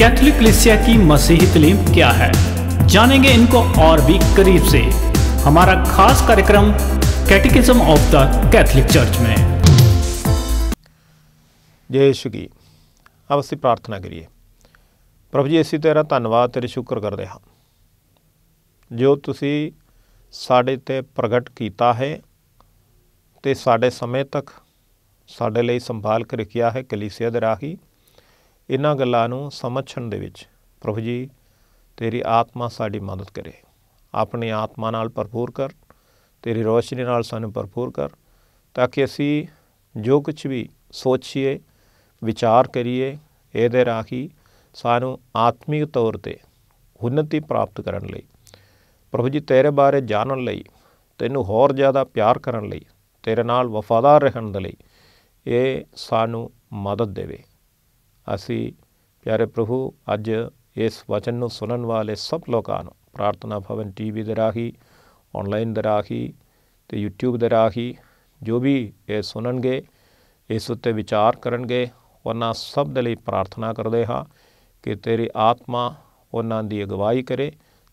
Catholic कलिसिया की मसीही तलीम क्या है जानेंगे इनको और भी करीब से हमारा खास कार्यक्रम catechism of the Catholic Church में ਜੈ ਯਿਸੂ ਕੀ ਆਪ ਅਸੀਂ ਪ੍ਰਾਰਥਨਾ ਕਰੀਏ ਪ੍ਰਭੂ ਜੀ ਅਸੀਂ ਤੇਰਾ ਧੰਨਵਾਦ ਤੇਰੇ ਸ਼ੁਕਰ ਕਰਦੇ ਹਾਂ ਜੋ ਤੁਸੀਂ ਸਾਡੇ ਤੇ ਪ੍ਰਗਟ ਕੀਤਾ ਹੈ ਤੇ ਸਾਡੇ ਸਮੇਂ ਤੱਕ ਸਾਡੇ ਲਈ ਸੰਭਾਲ ਕੇ ਰੱਖਿਆ ਹੈ ਕਲੀਸਿਆ ਦੇ ਰਾਹੀ ਇਹਨਾਂ ਗੱਲਾਂ ਨੂੰ ਸਮਝਣ ਦੇ ਵਿੱਚ ਪ੍ਰਭੂ ਜੀ ਤੇਰੀ ਆਤਮਾ ਸਾਡੀ ਮਦਦ ਕਰੇ ਆਪਣੀ ਆਤਮਾ ਨਾਲ ਭਰਪੂਰ ਕਰ ਤੇਰੀ ਰੋਸ਼ਨੀ ਨਾਲ ਸਾਨੂੰ ਭਰਪੂਰ ਕਰ ਤਾਂ ਕਿ ਅਸੀਂ ਜੋ ਕੁਝ ਵੀ ਸੋਚੀਏ ਵਿਚਾਰ ਕਰੀਏ ਇਹਦੇ ਰਾਹੀਂ ਸਾਨੂੰ ਆਤਮਿਕ ਤੌਰ ਤੇ ਉਨਤੀ ਪ੍ਰਾਪਤ ਕਰਨ ਲਈ ਪ੍ਰਭੂ ਜੀ ਤੇਰੇ ਬਾਰੇ ਜਾਣਨ ਲਈ ਤੈਨੂੰ ਹੋਰ ਜ਼ਿਆਦਾ ਪਿਆਰ ਕਰਨ ਲਈ ਤੇਰੇ ਨਾਲ ਵਫਾਦਾਰ ਰਹਿਣ ਦੇ ਲਈ ਇਹ ਸਾਨੂੰ ਮਦਦ ਦੇਵੇ ਅਸੀਂ ਪਿਆਰੇ ਪ੍ਰਭੂ ਅੱਜ ਇਸ ਵਚਨ ਨੂੰ ਸੁਣਨ ਵਾਲੇ ਸਭ ਲੋਕਾਂ ਨੂੰ ਪ੍ਰਾਰਥਨਾ ਭਵਨ ਟੀਵੀ ਦੇ ਰਾਹੀਂ ਆਨਲਾਈਨ ਦੇ ਰਾਹੀਂ ਤੇ YouTube ਦੇ ਰਾਹੀਂ ਜੋ ਵੀ ਇਹ ਸੁਣਨਗੇ ਇਸ ਉੱਤੇ ਵਿਚਾਰ ਕਰਨਗੇ ਉਹਨਾਂ ਸਭ ਦੇ ਲਈ ਪ੍ਰਾਰਥਨਾ ਕਰਦੇ ਹਾਂ ਕਿ ਤੇਰੀ ਆਤਮਾ ਉਹਨਾਂ ਦੀ ਅਗਵਾਈ ਕਰੇ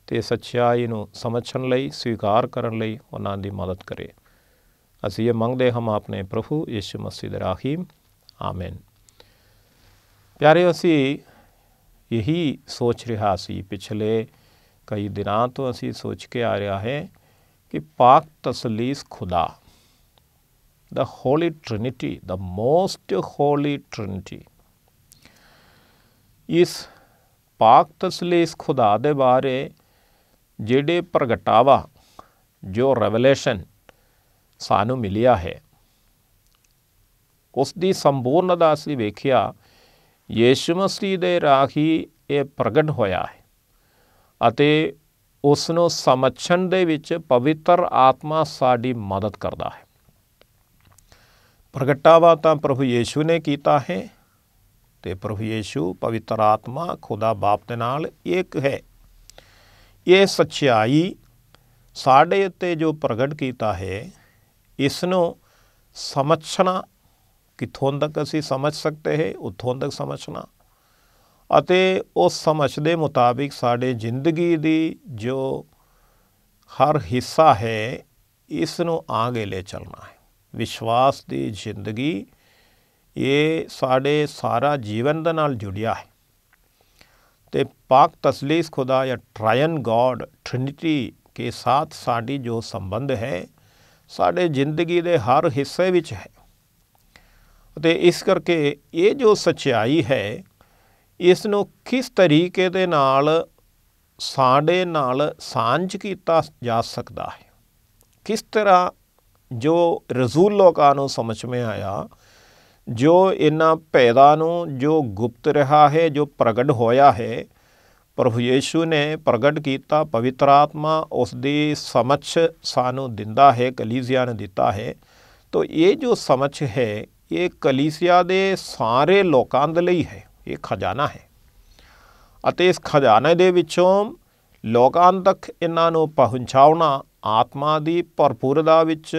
ਤੇ ਸੱਚਾਈ ਨੂੰ ਸਮਝਣ ਲਈ ਸਵੀਕਾਰ ਕਰਨ ਲਈ ਉਹਨਾਂ ਦੀ ਮਦਦ ਕਰੇ ਅਸੀਂ ਇਹ ਮੰਗਦੇ ਹਾਂ ਆਪਣੇ ਪ੍ਰਭੂ ਯਿਸੂ ਮਸੀਹ ਦੇ ਰਾਹੀਂ ਆਮੇਨ ਪਿਆਰਿਓ ਅਸੀਂ ਇਹੀ ਸੋਚ ਰਿਹਾ ਸੀ ਪਿਛਲੇ ਕਈ ਦਿਨਾਂ ਤੋਂ ਅਸੀਂ ਸੋਚ ਕੇ ਆ ਰਿਹਾ ਹੈ ਕਿ ਪਾਕ ਤਸਲੀਸ ਖੁਦਾ the Holy Trinity the Most Holy Trinity ਇਸ ਪਾਕ ਤਸਲੀਸ ਖੁਦਾ ਦੇ ਬਾਰੇ ਜਿਹੜੇ ਪ੍ਰਗਟਾਵਾ ਜੋ ਰੈਵਲੇਸ਼ਨ ਸਾਨੂੰ ਮਿਲਿਆ ਹੈ ਉਸ ਦੀ ਸੰਪੂਰਨਤਾ ਅਸੀਂ ਵੇਖਿਆ ਯੇਸ਼ੂ ਮਸੀਹ ਦੇ ਰਾਹੀ ਇਹ ਪ੍ਰਗਟ ਹੋਇਆ ਹੈ ਅਤੇ ਉਸ ਨੂੰ ਸਮਝਣ ਦੇ ਵਿੱਚ ਪਵਿੱਤਰ ਆਤਮਾ ਸਾਡੀ ਮਦਦ ਕਰਦਾ ਹੈ ਪ੍ਰਗਟਾਵਾ ਤਾਂ ਪ੍ਰਭੂ ਯੀਸ਼ੂ ਨੇ ਕੀਤਾ ਹੈ ਤੇ ਪ੍ਰਭੂ ਯੀਸ਼ੂ ਪਵਿੱਤਰ ਆਤਮਾ ਖੁਦਾ ਬਾਪ ਦੇ ਨਾਲ ਇੱਕ ਹੈ ਇਹ ਸੱਚਾਈ ਸਾਡੇ ਉੱਤੇ ਜੋ ਪ੍ਰਗਟ ਕੀਤਾ ਹੈ ਇਸ ਨੂੰ ਸਮਝਣਾ ਕਿੱਥੋਂ ਤੱਕ ਅਸੀਂ ਸਮਝ ਸਕਤੇ ਹੈ ਉੱਥੋਂ ਤੱਕ ਸਮਝਣਾ ਅਤੇ ਉਸ ਸਮਝ ਦੇ ਮੁਤਾਬਿਕ ਸਾਡੇ ਜ਼ਿੰਦਗੀ ਦੀ ਜੋ ਹਰ ਹਿੱਸਾ ਹੈ ਇਸ ਨੂੰ ਆਗੇ ਲੈ ਚੱਲਣਾ ਹੈ ਵਿਸ਼ਵਾਸ ਦੀ ਜ਼ਿੰਦਗੀ ਇਹ ਸਾਡੇ ਸਾਰਾ ਜੀਵਨ ਦੇ ਨਾਲ ਜੁੜਿਆ ਹੈ ਤੇ ਪਾਕ ਤਸਲੀਸ ਖੁਦਾ ਜਾਂ ਟ੍ਰਾਇਨ ਗੋਡ ਟ੍ਰਿਨਿਟੀ ਕੇ ਸਾਥ ਸਾਡੀ ਜੋ ਸੰਬੰਧ ਹੈ ਸਾਡੇ ਜ਼ਿੰਦਗੀ ਦੇ ਹਰ ਹਿੱਸੇ ਵਿੱਚ ਹੈ ਅਤੇ ਇਸ ਕਰਕੇ ਇਹ ਜੋ ਸਚਾਈ ਹੈ ਇਸ ਨੂੰ ਕਿਸ ਤਰੀਕੇ ਦੇ ਨਾਲ ਸਾਡੇ ਨਾਲ ਸਾਂਝ ਕੀਤਾ ਜਾ ਸਕਦਾ ਹੈ ਕਿਸ ਤਰ੍ਹਾਂ ਜੋ ਰਜ਼ੂਲ ਲੋਕਾਂ ਨੂੰ ਸਮਝ ਮੇ ਆਇਆ ਜੋ ਇਹਨਾਂ ਪੈਦਾ ਨੂੰ ਜੋ ਗੁਪਤ ਰਹਾ ਹੈ ਜੋ ਪ੍ਰਗਟ ਹੋਇਆ ਹੈ ਪ੍ਰਭੂ ਯੀਸ਼ੂ ਨੇ ਪ੍ਰਗਟ ਕੀਤਾ ਪਵਿੱਤਰ ਆਤਮਾ ਉਸ ਦੀ ਸਮਝ ਸਾਨੂੰ ਦਿੰਦਾ ਹੈ ਕਲੀਜ਼ੀਆ ਨੇ ਦਿੱਤਾ ਹੈ ਤੋ ਇਹ ਜੋ ਸਮਝ ਹੈ ਇਹ ਕਲੀਸਿਆ ਦੇ ਸਾਰੇ ਲੋਕਾਂ ਦੇ ਲਈ ਹੈ ਇਹ ਖਜ਼ਾਨਾ ਹੈ ਅਤੇ ਇਸ ਖਜ਼ਾਨੇ ਦੇ ਵਿੱਚੋਂ ਲੋਕਾਂ ਤੱਕ ਇਹਨਾਂ ਨੂੰ ਪਹੁੰਚਾਉਣਾ ਆਤਮਾ ਦੀ ਭਰਪੂਰਤਾ ਵਿੱਚ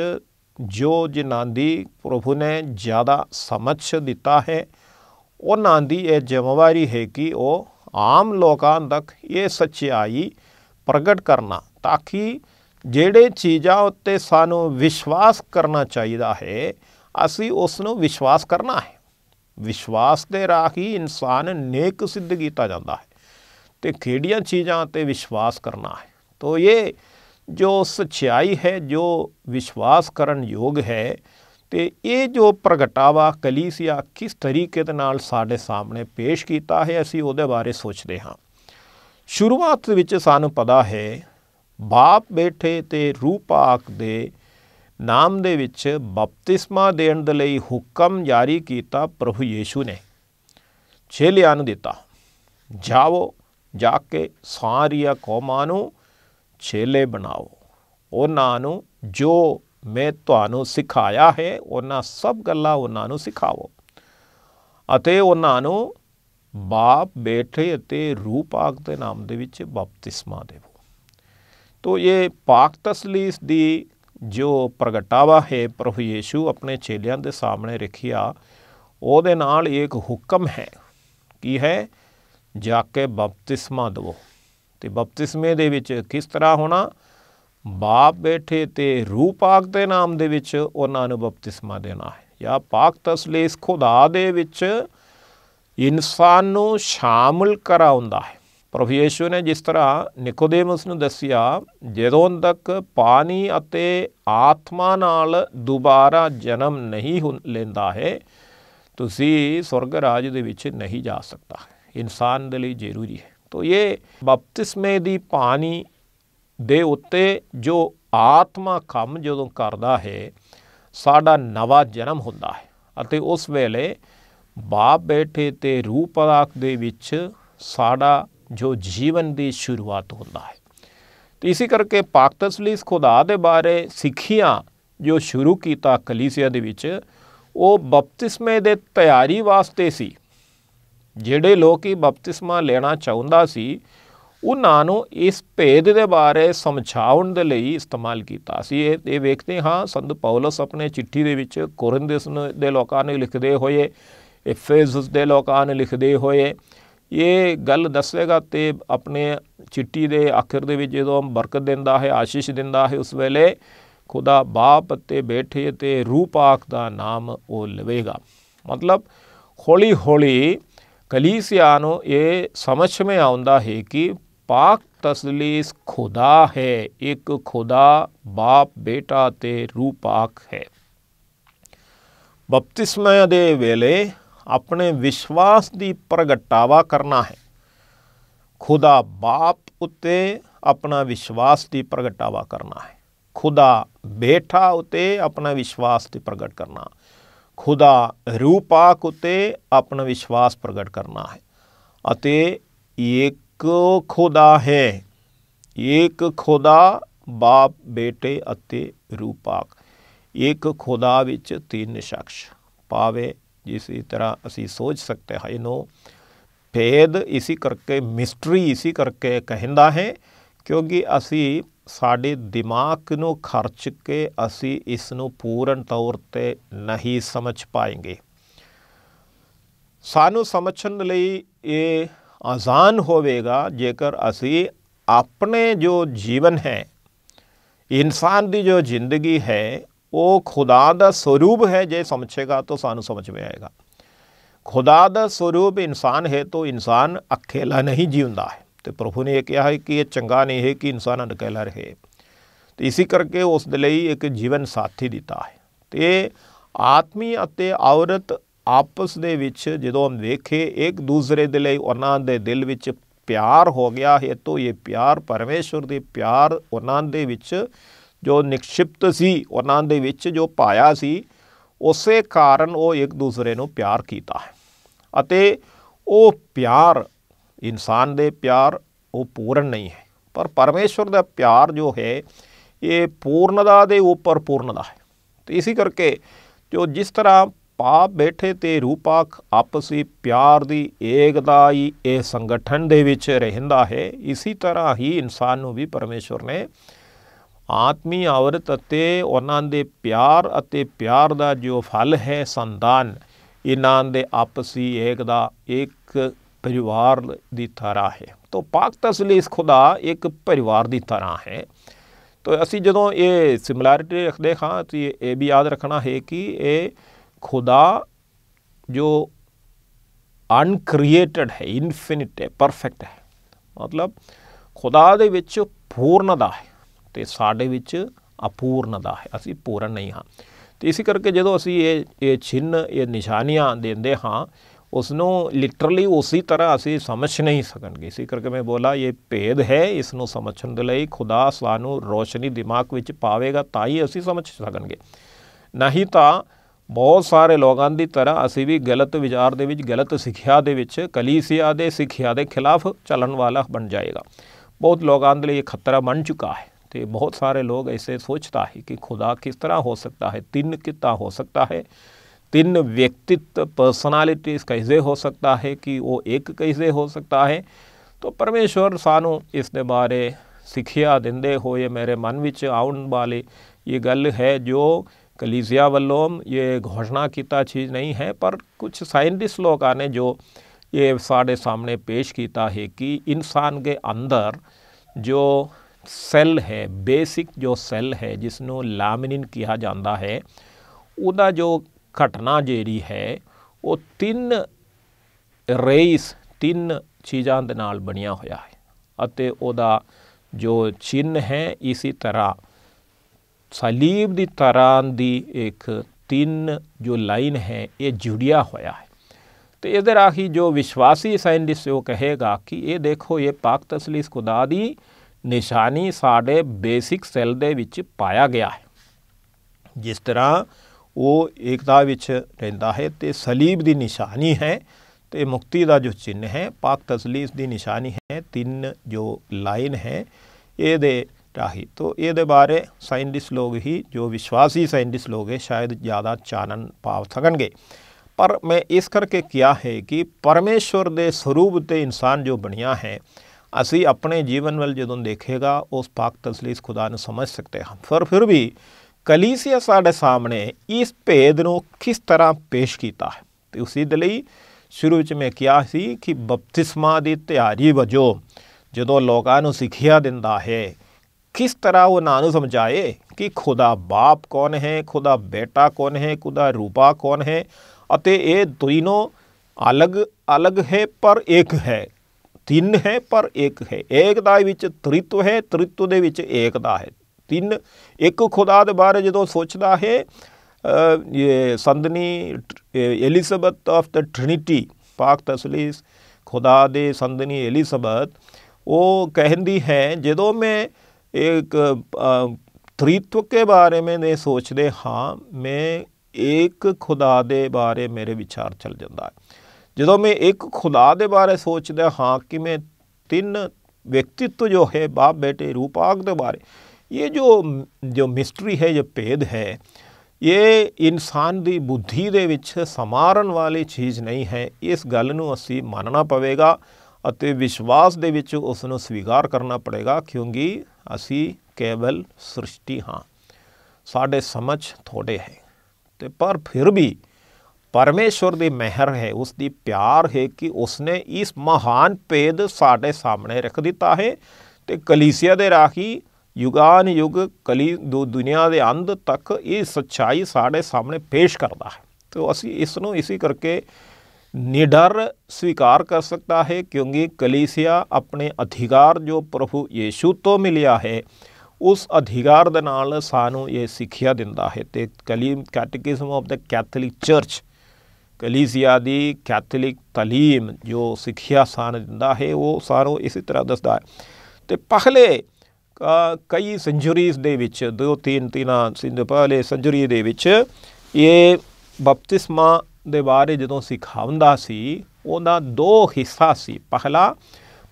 ਜੋ ਜਿਨ੍ਹਾਂ ਦੀ ਪ੍ਰਭੂ ਨੇ ਜ਼ਿਆਦਾ ਸਮਝ ਦਿੱਤਾ ਹੈ ਉਹਨਾਂ ਦੀ ਇਹ ਜ਼ਿੰਮੇਵਾਰੀ ਹੈ ਕਿ ਉਹ ਆਮ ਲੋਕਾਂ ਤੱਕ ਇਹ ਸੱਚਾਈ ਪ੍ਰਗਟ ਕਰਨਾ ਤਾਂ ਕਿ ਜਿਹੜੇ ਚੀਜ਼ਾਂ ਉੱਤੇ ਸਾਨੂੰ ਵਿਸ਼ਵਾਸ ਕਰਨਾ ਚਾਹੀਦਾ ਹੈ ਅਸੀਂ ਉਸ ਨੂੰ ਵਿਸ਼ਵਾਸ ਕਰਨਾ ਹੈ ਵਿਸ਼ਵਾਸ ਦੇ ਰਾਹੀਂ ਇਨਸਾਨ ਨੇਕ ਸਿੱਧ ਕੀਤਾ ਜਾਂਦਾ ਹੈ ਤੇ ਖੇੜੀਆਂ ਚੀਜ਼ਾਂ ਤੇ ਵਿਸ਼ਵਾਸ ਕਰਨਾ ਹੈ ਤੋ ਇਹ ਜੋ ਸਚਾਈ ਹੈ ਜੋ ਵਿਸ਼ਵਾਸ ਕਰਨ ਯੋਗ ਹੈ ਤੇ ਇਹ ਜੋ ਪ੍ਰਗਟਾਵਾ ਕਲੀਸਿਆ ਕਿਸ ਤਰੀਕੇ ਦੇ ਨਾਲ ਸਾਡੇ ਸਾਹਮਣੇ ਪੇਸ਼ ਕੀਤਾ ਹੈ ਅਸੀਂ ਉਹਦੇ ਬਾਰੇ ਸੋਚਦੇ ਹਾਂ ਸ਼ੁਰੂਆਤ ਵਿੱਚ ਸਾਨੂੰ ਪਤਾ ਹੈ ਬਾਪ ਬੈਠੇ ਤੇ ਰੂਪਾਕ ਦੇ ਨਾਮ ਦੇ ਵਿੱਚ ਬਪਤਿਸਮਾ ਦੇਣ ਦੇ ਲਈ ਹੁਕਮ ਜਾਰੀ ਕੀਤਾ ਪ੍ਰਭੂ ਯੀਸ਼ੂ ਨੇ ਛੇਲਿਆਂ ਨੂੰ ਦਿੱਤਾ ਜਾਓ ਜਾ ਕੇ ਸਾਰੀਆਂ ਕੌਮਾਂ ਨੂੰ ਛੇਲੇ ਬਣਾਓ ਉਹਨਾਂ ਨੂੰ ਜੋ ਮੈਂ ਤੁਹਾਨੂੰ ਸਿਖਾਇਆ ਹੈ ਉਹਨਾਂ ਸਭ ਗੱਲਾਂ ਉਹਨਾਂ ਨੂੰ ਸਿਖਾਓ ਅਤੇ ਉਹਨਾਂ ਨੂੰ ਬਾਪ ਬੇਟੇ ਅਤੇ ਰੂਹ ਪਾਕ ਦੇ ਨਾਮ ਦੇ ਵਿੱਚ ਬਪਤਿਸਮਾ ਦੇਵੋ ਤੋ ਇਹ ਪਾਕ ਤਸਲੀਸ ਦੀ ਜੋ ਪ੍ਰਗਟਾਵਾ ਹੈ ਪ੍ਰਭੂ ਯੀਸ਼ੂ ਆਪਣੇ ਚੇਲਿਆਂ ਦੇ ਸਾਹਮਣੇ ਰੱਖਿਆ ਉਹਦੇ ਨਾਲ ਇੱਕ ਹੁਕਮ ਹੈ ਕੀ ਹੈ ਜਾ ਕੇ ਬਪਤਿਸਮਾ ਦਿਵੋ ਤੇ ਬਪਤਿਸਮੇ ਦੇ ਵਿੱਚ ਕਿਸ ਤਰ੍ਹਾਂ ਹੋਣਾ ਬਾਪ ਬੈਠੇ ਤੇ ਰੂਹ ਪਾਕ ਦੇ ਨਾਮ ਦੇ ਵਿੱਚ ਉਹਨਾਂ ਨੂੰ ਬਪਤਿਸਮਾ ਦੇਣਾ ਹੈ ਜਾਂ ਪਾਕ ਤਸਲੀਸ ਖੁਦਾ ਦੇ ਵਿੱਚ ਇਨਸਾਨ ਨੂੰ ਸ਼ਾਮਲ ਕਰਾਉਂਦਾ ਹੈ ਪ੍ਰਭੂ ਯੇਸ਼ੂ ਨੇ ਜਿਸ ਤਰ੍ਹਾਂ ਨਿਕੋਦੇਮਸ ਨੂੰ ਦੱਸਿਆ ਜਦੋਂ ਤੱਕ ਪਾਣੀ ਅਤੇ ਆਤਮਾ ਨਾਲ ਦੁਬਾਰਾ ਜਨਮ ਨਹੀਂ ਲੈਂਦਾ ਹੈ ਤੁਸੀਂ ਸਵਰਗ ਰਾਜ ਦੇ ਵਿੱਚ ਨਹੀਂ ਜਾ ਸਕਦਾ ਇਨਸਾਨ ਦੇ ਲਈ ਜ਼ਰੂਰੀ ਹੈ ਤੋਂ ਇਹ ਬਪਤਿਸਮੇ ਦੀ ਪਾਣੀ ਦੇ ਉੱਤੇ ਜੋ ਆਤਮਾ ਕੰਮ ਜਦੋਂ ਕਰਦਾ ਹੈ ਸਾਡਾ ਨਵਾਂ ਜਨਮ ਹੁੰਦਾ ਹੈ ਅਤੇ ਉਸ ਵੇਲੇ ਬਾਪ ਬੈਠੇ ਤੇ ਰੂਪ ਪਦਾਕ ਦੇ ਵਿੱਚ ਸਾਡਾ ਜੋ ਜੀਵਨ ਦੀ ਸ਼ੁਰੂਆਤ ਹੁੰਦਾ ਹੈ ਤੇ ਇਸੇ ਕਰਕੇ ਪਾਕ ਤਸਲੀਸ ਖੁਦਾ ਦੇ ਬਾਰੇ ਸਿੱਖੀਆਂ ਜੋ ਸ਼ੁਰੂ ਕੀਤਾ ਕਲੀਸਿਆ ਦੇ ਵਿੱਚ ਉਹ ਬਪਤਿਸਮੇ ਦੇ ਤਿਆਰੀ ਵਾਸਤੇ ਸੀ ਜਿਹੜੇ ਲੋਕ ਹੀ ਬਪਤਿਸਮਾ ਲੈਣਾ ਚਾਹੁੰਦਾ ਸੀ ਉਹਨਾਂ ਨੂੰ ਇਸ ਭੇਦ ਦੇ ਬਾਰੇ ਸਮਝਾਉਣ ਦੇ ਲਈ ਇਸਤੇਮਾਲ ਕੀਤਾ ਸੀ ਇਹ ਇਹ ਵੇਖਦੇ ਹਾਂ ਸੰਤ ਪੌਲਸ ਆਪਣੇ ਚਿੱਠੀ ਦੇ ਵਿੱਚ ਕੋਰਿੰਥਸ ਦੇ ਲੋਕਾਂ ਨੂੰ ਲਿਖਦੇ ਹੋਏ ਇਫੇਸਸ ਦੇ ਲੋਕਾਂ ਨੂੰ ਲਿਖਦੇ ਹੋਏ ਇਹ ਗੱਲ ਦੱਸੇਗਾ ਤੇ ਆਪਣੇ ਚਿੱਟੀ ਦੇ ਆਖਿਰ ਦੇ ਵਿੱਚ ਜਦੋਂ ਬਰਕਤ ਦਿੰਦਾ ਹੈ ਆਸ਼ੀਸ਼ ਦਿੰਦਾ ਹੈ ਉਸ ਵੇਲੇ ਖੁਦਾ ਬਾਪ ਤੇ ਬੈਠੇ ਤੇ ਰੂਪਾਕ ਦਾ ਨਾਮ ਉਹ ਲਵੇਗਾ ਮਤਲਬ ਹੌਲੀ ਹੌਲੀ ਕਲੀਸਿਆ ਨੂੰ ਇਹ ਸਮਝ ਵਿੱਚ ਆਉਂਦਾ ਹੈ ਕਿ ਪਾਕ ਤਸਲੀਸ ਖੁਦਾ ਹੈ ਇੱਕ ਖੁਦਾ ਬਾਪ ਬੇਟਾ ਤੇ ਰੂਪਾਕ ਹੈ ਬਪਤਿਸਮਾ ਦੇ ਵੇਲੇ ਆਪਣੇ ਵਿਸ਼ਵਾਸ ਦੀ ਪ੍ਰਗਟਾਵਾ ਕਰਨਾ ਹੈ ਖੁਦਾ ਬਾਪ ਉਤੇ ਆਪਣਾ ਵਿਸ਼ਵਾਸ ਦੀ ਪ੍ਰਗਟਾਵਾ ਕਰਨਾ ਹੈ ਖੁਦਾ ਬੇਠਾ ਉਤੇ ਆਪਣਾ ਵਿਸ਼ਵਾਸ ਦੀ ਪ੍ਰਗਟ ਕਰਨਾ ਖੁਦਾ ਰੂਪਾਕ ਉਤੇ ਆਪਣਾ ਵਿਸ਼ਵਾਸ ਪ੍ਰਗਟ ਕਰਨਾ ਹੈ ਅਤੇ ਇੱਕ ਖੁਦਾ ਹੈ ਇੱਕ ਖੁਦਾ ਬਾਪ ਬੇਟੇ ਅਤੇ ਰੂਪਾਕ ਇੱਕ ਖੁਦਾ ਵਿੱਚ ਤਿੰਨ ਸ਼ਖਸ ਪਾਵੇ इसी ਤਰ੍ਹਾਂ ਅਸੀਂ ਸੋਚ ਸਕਤੇ ਹੈ ਨੋ ਭੇਦ ਇਸੀ ਕਰਕੇ ਮਿਸਟਰੀ ਇਸੀ ਕਰਕੇ ਕਹਿੰਦਾ ਹੈ ਕਿਉਂਕਿ ਅਸੀਂ ਸਾਡੇ ਦਿਮਾਗ ਨੂੰ ਖਰਚ ਕੇ ਅਸੀਂ ਇਸ ਨੂੰ ਪੂਰਨ ਤੌਰ ਤੇ ਨਹੀਂ ਸਮਝ ਪਾਏਗੇ ਸਾਨੂੰ ਸਮਝਣ ਲਈ ਇਹ ਆਜ਼ਾਨ ਹੋਵੇਗਾ ਜੇਕਰ ਅਸੀਂ ਆਪਣੇ ਜੋ ਜੀਵਨ ਹੈ ਇਨਸਾਨ ਦੀ ਜੋ ਜ਼ਿੰਦਗੀ ਹੈ ਉਹ ਖੁਦਾ ਦਾ ਸਰੂਪ ਹੈ ਜੇ ਸਮਝੇਗਾ ਤਾਂ ਸਾਨੂੰ ਸਮਝ ਵਿੱਚ ਆਏਗਾ ਖੁਦਾ ਦਾ ਸਰੂਪ ਇਨਸਾਨ ਹੈ ਤਾਂ ਇਨਸਾਨ ਅਕੇਲਾ ਨਹੀਂ ਜੀਉਂਦਾ ਹੈ ਤੇ ਪ੍ਰਭੂ ਨੇ ਇਹ ਕਿਹਾ ਹੈ ਕਿ ਇਹ ਚੰਗਾ ਨਹੀਂ ਹੈ ਕਿ ਇਨਸਾਨ ਅਕੇਲਾ ਰਹੇ ਤੇ ਇਸੇ ਕਰਕੇ ਉਸ ਦੇ ਲਈ ਇੱਕ ਜੀਵਨ ਸਾਥੀ ਦਿੱਤਾ ਹੈ ਤੇ ਆਤਮੀ ਅਤੇ ਔਰਤ ਆਪਸ ਦੇ ਵਿੱਚ ਜਦੋਂ ਵੇਖੇ ਇੱਕ ਦੂਸਰੇ ਦੇ ਲਈ ਉਹਨਾਂ ਦੇ ਦਿਲ ਵਿੱਚ ਪਿਆਰ ਹੋ ਗਿਆ ਹੈ ਤਾਂ ਇਹ ਪਿਆਰ ਪਰਮੇਸ਼ਵਰ ਦੇ ਪਿਆਰ ਉਹਨਾਂ ਦੇ ਵਿੱਚ ਜੋ ਨਿਕਸ਼ਿਪਤ ਸੀ ਉਹਨਾਂ ਦੇ ਵਿੱਚ ਜੋ ਪਾਇਆ ਸੀ ਉਸੇ ਕਾਰਨ ਉਹ ਇੱਕ ਦੂਸਰੇ ਨੂੰ ਪਿਆਰ ਕੀਤਾ ਅਤੇ ਉਹ ਪਿਆਰ ਇਨਸਾਨ ਦੇ ਪਿਆਰ ਉਹ ਪੂਰਨ ਨਹੀਂ ਹੈ ਪਰ ਪਰਮੇਸ਼ਵਰ ਦਾ ਪਿਆਰ ਜੋ ਹੈ ਇਹ ਪੂਰਨਤਾ ਦੇ ਉੱਪਰ ਪੂਰਨਤਾ ਹੈ ਤੇ ਇਸੇ ਕਰਕੇ ਜੋ ਜਿਸ ਤਰ੍ਹਾਂ ਪਾਪ ਬੈਠੇ ਤੇ ਰੂਪਾਖ ਆਪਸੀ ਪਿਆਰ ਦੀ ਏਕਤਾ ਹੀ ਇਹ ਸੰਗਠਨ ਦੇ ਵਿੱਚ ਰਹਿੰਦਾ ਹੈ ਇਸੇ ਤਰ੍ਹਾਂ ਹੀ ਇਨਸਾਨ ਨੂੰ ਵੀ ਪਰਮੇਸ਼ਵਰ ਨੇ ਆਤਮੀ ਔਰਤ ਅਤੇ ਉਹਨਾਂ ਦੇ ਪਿਆਰ ਅਤੇ ਪਿਆਰ ਦਾ ਜੋ ਫਲ ਹੈ ਸੰਤਾਨ ਇਹਨਾਂ ਦੇ ਆਪਸੀ ਏਕ ਦਾ ਇੱਕ ਪਰਿਵਾਰ ਦੀ ਤਰ੍ਹਾਂ ਹੈ ਤੋਂ ਪਾਕ ਤਸਲੀਸ ਖੁਦਾ ਇੱਕ ਪਰਿਵਾਰ ਦੀ ਤਰ੍ਹਾਂ ਹੈ ਤੋਂ ਅਸੀਂ ਜਦੋਂ ਇਹ ਸਿਮਿਲੈਰਿਟੀ ਰੱਖਦੇ ਹਾਂ ਤੇ ਇਹ ਵੀ ਯਾਦ ਰੱਖਣਾ ਹੈ ਕਿ ਇਹ ਖੁਦਾ ਜੋ ਅਨਕ੍ਰੀਏਟਡ ਹੈ ਇਨਫਿਨਿਟ ਹੈ ਪਰਫੈਕਟ ਹੈ ਮਤਲਬ ਖੁਦਾ ਦੇ ਵਿੱਚ ਪੂਰਨਤਾ ਹੈ ਤੇ ਸਾਡੇ ਵਿੱਚ ਅਪੂਰਨਤਾ ਹੈ ਅਸੀਂ ਪੂਰਨ ਨਹੀਂ ਹਾਂ ਤੇ ਇਸੇ ਕਰਕੇ ਜਦੋਂ ਅਸੀਂ ਇਹ ਇਹ ਛਿੰਨ ਇਹ ਨਿਸ਼ਾਨੀਆਂ ਦਿੰਦੇ ਹਾਂ ਉਸ ਨੂੰ ਲਿਟਰਲੀ ਉਸੇ ਤਰ੍ਹਾਂ ਅਸੀਂ ਸਮਝ ਨਹੀਂ ਸਕਣਗੇ ਇਸੇ ਕਰਕੇ ਮੈਂ ਬੋਲਾ ਇਹ ਭੇਦ ਹੈ ਇਸ ਨੂੰ ਸਮਝਣ ਦੇ ਲਈ ਖੁਦਾ ਸਾਨੂੰ ਰੋਸ਼ਨੀ ਦਿਮਾਗ ਵਿੱਚ ਪਾਵੇਗਾ ਤਾਂ ਹੀ ਅਸੀਂ ਸਮਝ ਸਕਣਗੇ ਨਹੀਂ ਤਾਂ ਬਹੁਤ ਸਾਰੇ ਲੋਕਾਂ ਦੀ ਤਰ੍ਹਾਂ ਅਸੀਂ ਵੀ ਗਲਤ ਵਿਚਾਰ ਦੇ ਵਿੱਚ ਗਲਤ ਸਿੱਖਿਆ ਦੇ ਵਿੱਚ ਕਲੀਸਿਆ ਦੇ ਸਿੱਖਿਆ ਦੇ ਖਿਲਾਫ ਚੱਲਣ ਵਾਲਾ ਬਣ ਜਾਏਗਾ ਬਹੁਤ ਲੋਕਾਂ ਦੇ ਲਈ ਇਹ ਖਤਰਾ ਬਣ ਚੁੱਕਾ ਹੈ तो बहुत सारे लोग ऐसे सोचता है कि खुदा किस तरह हो सकता है तीन किता हो सकता है तीन व्यक्तित्व पर्सनालिटीज कैसे हो सकता है कि वो एक कैसे हो सकता है तो परमेश्वर सानू इस बारे सिखिया देंदे हो ये मेरे मन में आने वाले ये गल है जो कलीजिया वालों ये घोषणा किता चीज़ नहीं है पर कुछ साइंटिस्ट लोग आने जो ये साढ़े सामने पेश किया है कि इंसान के अंदर जो ਸੈੱਲ ਹੈ ਬੇਸਿਕ ਜੋ ਸੈੱਲ ਹੈ ਜਿਸ ਨੂੰ ਲਾਮਿਨਿਨ ਕਿਹਾ ਜਾਂਦਾ ਹੈ ਉਹਦਾ ਜੋ ਘਟਨਾ ਜਿਹੜੀ ਹੈ ਉਹ ਤਿੰਨ ਰੇਸ ਤਿੰਨ ਚੀਜ਼ਾਂ ਦੇ ਨਾਲ ਬਣਿਆ ਹੋਇਆ ਹੈ ਅਤੇ ਉਹਦਾ ਜੋ ਚਿੰਨ ਹੈ ਇਸੇ ਤਰ੍ਹਾਂ ਸਲੀਬ ਦੀ ਤਰ੍ਹਾਂ ਦੀ ਇੱਕ ਤਿੰਨ ਜੋ ਲਾਈਨ ਹੈ ਇਹ ਜੁੜਿਆ ਹੋਇਆ ਹੈ ਤੇ ਇਹਦੇ ਰਾਹੀਂ ਜੋ ਵਿਸ਼ਵਾਸੀ ਸਾਇੰਟਿਸਟ ਉਹ ਕਹੇਗਾ ਕਿ ਇਹ ਦੇਖੋ ਇਹ ਪਾਕ ਤਸਲੀਸ ਖੁਦਾ ਦੀ ਨਿਸ਼ਾਨੀ ਸਾਡੇ ਬੇਸਿਕ ਸੈੱਲ ਦੇ ਵਿੱਚ ਪਾਇਆ ਗਿਆ ਹੈ ਜਿਸ ਤਰ੍ਹਾਂ ਉਹ ਏਕਤਾ ਵਿੱਚ ਰਹਿੰਦਾ ਹੈ ਤੇ ਸਲੀਬ ਦੀ ਨਿਸ਼ਾਨੀ ਹੈ ਤੇ ਮੁਕਤੀ ਦਾ ਜੋ ਚਿੰਨ ਹੈ ਪਾਕ ਤਸਲੀਸ ਦੀ ਨਿਸ਼ਾਨੀ ਹੈ ਤਿੰਨ ਜੋ ਲਾਈਨ ਹੈ ਇਹਦੇ ਰਾਹੀਂ ਤੋਂ ਇਹਦੇ ਬਾਰੇ ਸਾਇੰਟਿਸਟ ਲੋਕ ਹੀ ਜੋ ਵਿਸ਼ਵਾਸੀ ਸਾਇੰਟਿਸਟ ਲੋਕ ਹੈ ਸ਼ਾਇਦ ਜ਼ਿਆਦਾ ਚਾਨਣ ਪਾਵ ਸਕਣਗੇ ਪਰ ਮੈਂ ਇਸ ਕਰਕੇ ਕਿਹਾ ਹੈ ਕਿ ਪਰਮੇਸ਼ਵਰ ਦੇ ਸਰੂਪ ਤੇ ਇਨਸਾਨ ਜੋ ਬਣਿਆ ਹੈ ਅਸੀਂ ਆਪਣੇ ਜੀਵਨ ਵੱਲ ਜਦੋਂ ਦੇਖੇਗਾ ਉਸ ਪਾਕ ਤਸਲੀਸ ਖੁਦਾ ਨੂੰ ਸਮਝ ਸਕਤੇ ਹਾਂ ਪਰ ਫਿਰ ਵੀ ਕਲੀਸੀਆ ਸਾਡੇ ਸਾਹਮਣੇ ਇਸ ਭੇਦ ਨੂੰ ਕਿਸ ਤਰ੍ਹਾਂ ਪੇਸ਼ ਕੀਤਾ ਹੈ ਤੇ ਉਸੇ ਦੇ ਲਈ ਸ਼ੁਰੂ ਵਿੱਚ ਮੈਂ ਕਿਹਾ ਸੀ ਕਿ ਬਪਤਿਸਮਾ ਦੀ ਤਿਆਰੀ ਵਜੋਂ ਜਦੋਂ ਲੋਕਾਂ ਨੂੰ ਸਿੱਖਿਆ ਦਿੰਦਾ ਹੈ ਕਿਸ ਤਰ੍ਹਾਂ ਉਹ ਨਾਨੂ ਸਮਝਾਏ ਕਿ ਖੁਦਾ ਬਾਪ ਕੌਣ ਹੈ ਖੁਦਾ ਬੇਟਾ ਕੌਣ ਹੈ ਖੁਦਾ ਰੂਪਾ ਕੌਣ ਹੈ ਅਤੇ ਇਹ ਦੋਨੋਂ ਅਲੱਗ ਅਲੱਗ ਹੈ ਪਰ ਇੱਕ ਹੈ ਤਿੰਨ ਹੈ ਪਰ ਇੱਕ ਹੈ ਏਕਤਾ ਵਿੱਚ ਤ੍ਰਿਤਵ ਹੈ ਤ੍ਰਿਤਵ ਦੇ ਵਿੱਚ ਏਕਤਾ ਹੈ ਤਿੰਨ ਇੱਕ ਖੁਦਾ ਦੇ ਬਾਰੇ ਜਦੋਂ ਸੋਚਦਾ ਹੈ ਇਹ ਸੰਦਨੀ ਐਲਿਜ਼ਬਥ ਆਫ ਦ ਟ੍ਰਿਨਿਟੀ ਪਾਕ ਤਸਲੀਸ ਖੁਦਾ ਦੇ ਸੰਦਨੀ ਐਲਿਜ਼ਬਥ ਉਹ ਕਹਿੰਦੀ ਹੈ ਜਦੋਂ ਮੈਂ ਇੱਕ ਤ੍ਰਿਤਵ ਕੇ ਬਾਰੇ ਮੈਂ ਸੋਚਦੇ ਹਾਂ ਮੈਂ ਇੱਕ ਖੁਦਾ ਦੇ ਬਾਰੇ ਮੇਰੇ ਵਿਚਾਰ ਚੱਲ ਜਾਂਦਾ ਹੈ ਜਦੋਂ ਮੈਂ ਇੱਕ ਖੁਦਾ ਦੇ ਬਾਰੇ ਸੋਚਦਾ ਹਾਂ ਕਿ ਮੈਂ ਤਿੰਨ ਵਿਅਕਤੀਤਵ ਜੋ ਹੈ ਬਾਪ ਬੇਟੇ रूप ਦੇ ਬਾਰੇ ਇਹ ਜੋ ਜੋ ਮਿਸਟਰੀ ਹੈ ਜੋ ਭੇਦ ਹੈ ਇਹ ਇਨਸਾਨ ਦੀ ਬੁੱਧੀ ਦੇ ਵਿੱਚ ਸਮਾਰਨ ਵਾਲੀ ਚੀਜ਼ ਨਹੀਂ ਹੈ ਇਸ ਗੱਲ ਨੂੰ ਅਸੀਂ ਮੰਨਣਾ ਪਵੇਗਾ ਅਤੇ ਵਿਸ਼ਵਾਸ ਦੇ ਵਿੱਚ ਉਸ ਨੂੰ ਸਵੀਕਾਰ ਕਰਨਾ ਪੜੇਗਾ ਕਿਉਂਕਿ ਅਸੀਂ ਕੇਵਲ ਸ੍ਰਿਸ਼ਟੀ ਹਾਂ ਸਾਡੇ ਸਮਝ ਥੋੜੇ ਹੈ ਤੇ ਪਰ ਫਿਰ ਵੀ ਪਰਮੇਸ਼ਵਰ ਦੀ ਮਿਹਰ ਹੈ ਉਸ ਦੀ ਪਿਆਰ ਹੈ ਕਿ ਉਸ ਨੇ ਇਸ ਮਹਾਨ ਭੇਦ ਸਾਡੇ ਸਾਹਮਣੇ ਰੱਖ ਦਿੱਤਾ ਹੈ ਤੇ ਕਲੀਸਿਆ ਦੇ ਰਾਹੀ ਯੁਗਾਨ ਯੁਗ ਕਲੀ ਦੋ ਦੁਨੀਆ ਦੇ ਅੰਤ ਤੱਕ ਇਹ ਸੱਚਾਈ ਸਾਡੇ ਸਾਹਮਣੇ ਪੇਸ਼ ਕਰਦਾ ਹੈ ਤੇ ਅਸੀਂ ਇਸ ਨੂੰ ਇਸੇ ਕਰਕੇ ਨਿਡਰ ਸਵੀਕਾਰ ਕਰ ਸਕਦਾ ਹੈ ਕਿਉਂਕਿ ਕਲੀਸਿਆ ਆਪਣੇ ਅਧਿਕਾਰ ਜੋ ਪ੍ਰਭੂ ਯੀਸ਼ੂ ਤੋਂ ਮਿਲਿਆ ਹੈ ਉਸ ਅਧਿਕਾਰ ਦੇ ਨਾਲ ਸਾਨੂੰ ਇਹ ਸਿੱਖਿਆ ਦਿੰਦਾ ਹੈ ਤੇ ਕਲੀਮ catechism of the Catholic Church ਕਲੀਸਿਆ ਦੀ ਕੈਥੋਲਿਕ تعلیم ਜੋ ਸਿੱਖਿਆ ਸਾਨ ਦਿੰਦਾ ਹੈ ਉਹ ਸਾਰੋ ਇਸੇ ਤਰ੍ਹਾਂ ਦੱਸਦਾ ਹੈ ਤੇ ਪਹਿਲੇ ਕਈ ਸੈਂਚੁਰੀਜ਼ ਦੇ ਵਿੱਚ ਦੋ ਤਿੰਨ ਤਿੰਨਾਂ ਸਿੰਧ ਪਹਿਲੇ ਸੈਂਚੁਰੀ ਦੇ ਵਿੱਚ ਇਹ ਬਪਤਿਸਮਾ ਦੇ ਬਾਰੇ ਜਦੋਂ ਸਿਖਾਉਂਦਾ ਸੀ ਉਹਦਾ ਦੋ ਹਿੱਸਾ ਸੀ ਪਹਿਲਾ